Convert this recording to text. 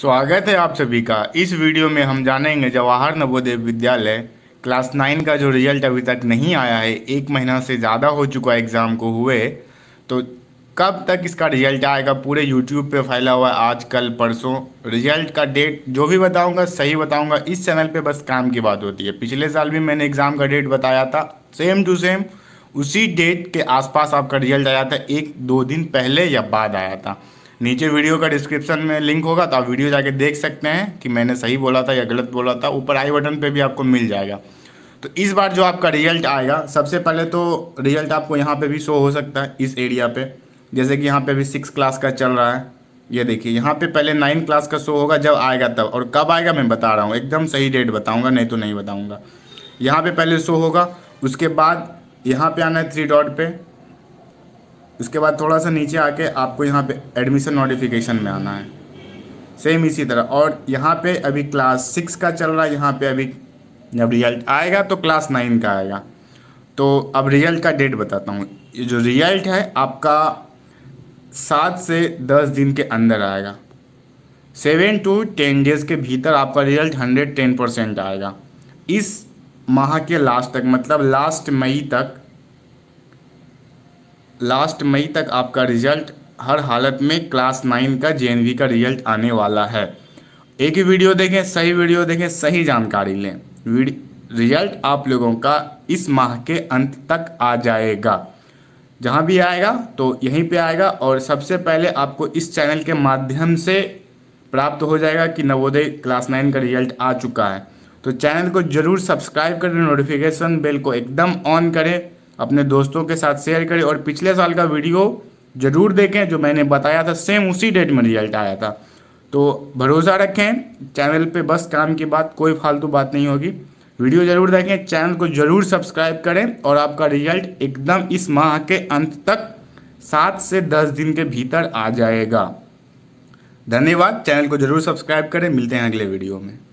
स्वागत है आप सभी का इस वीडियो में हम जानेंगे जवाहर नवोदय विद्यालय क्लास नाइन का जो रिजल्ट अभी तक नहीं आया है एक महीना से ज़्यादा हो चुका एग्ज़ाम को हुए तो कब तक इसका रिजल्ट आएगा पूरे यूट्यूब पे फैला हुआ है आज कल परसों रिजल्ट का डेट जो भी बताऊंगा सही बताऊंगा इस चैनल पे बस काम की बात होती है पिछले साल भी मैंने एग्ज़ाम का डेट बताया था सेम टू सेम उसी डेट के आसपास आपका रिजल्ट आया था एक दो दिन पहले या बाद आया था नीचे वीडियो का डिस्क्रिप्शन में लिंक होगा तो आप वीडियो जाके देख सकते हैं कि मैंने सही बोला था या गलत बोला था ऊपर आई बटन पे भी आपको मिल जाएगा तो इस बार जो आपका रिजल्ट आएगा सबसे पहले तो रिजल्ट आपको यहाँ पे भी शो हो सकता है इस एरिया पे जैसे कि यहाँ पे भी सिक्स क्लास का चल रहा है ये देखिए यहाँ पे पहले नाइन क्लास का शो होगा जब आएगा तब और कब आएगा मैं बता रहा हूँ एकदम सही डेट बताऊँगा नहीं तो नहीं बताऊँगा यहाँ पर पहले शो होगा उसके बाद यहाँ पर आना है थ्री डॉट पर उसके बाद थोड़ा सा नीचे आके आपको यहाँ पे एडमिशन नोटिफिकेशन में आना है सेम इसी तरह और यहाँ पे अभी क्लास सिक्स का चल रहा है यहाँ पे अभी जब रिजल्ट आएगा तो क्लास नाइन का आएगा तो अब रिजल्ट का डेट बताता हूँ ये जो रिजल्ट है आपका सात से दस दिन के अंदर आएगा सेवन टू टेन डेज़ के भीतर आपका रिजल्ट हंड्रेड टेन परसेंट आएगा इस माह के लास्ट तक मतलब लास्ट मई तक लास्ट मई तक आपका रिजल्ट हर हालत में क्लास नाइन का जे का रिजल्ट आने वाला है एक ही वीडियो देखें सही वीडियो देखें सही जानकारी लें रिजल्ट आप लोगों का इस माह के अंत तक आ जाएगा जहाँ भी आएगा तो यहीं पे आएगा और सबसे पहले आपको इस चैनल के माध्यम से प्राप्त हो जाएगा कि नवोदय क्लास नाइन का रिजल्ट आ चुका है तो चैनल को ज़रूर सब्सक्राइब करें नोटिफिकेशन बेल को एकदम ऑन करें अपने दोस्तों के साथ शेयर करें और पिछले साल का वीडियो ज़रूर देखें जो मैंने बताया था सेम उसी डेट में रिजल्ट आया था तो भरोसा रखें चैनल पे बस काम की बात कोई फालतू बात नहीं होगी वीडियो ज़रूर देखें चैनल को ज़रूर सब्सक्राइब करें और आपका रिजल्ट एकदम इस माह के अंत तक सात से दस दिन के भीतर आ जाएगा धन्यवाद चैनल को ज़रूर सब्सक्राइब करें मिलते हैं अगले वीडियो में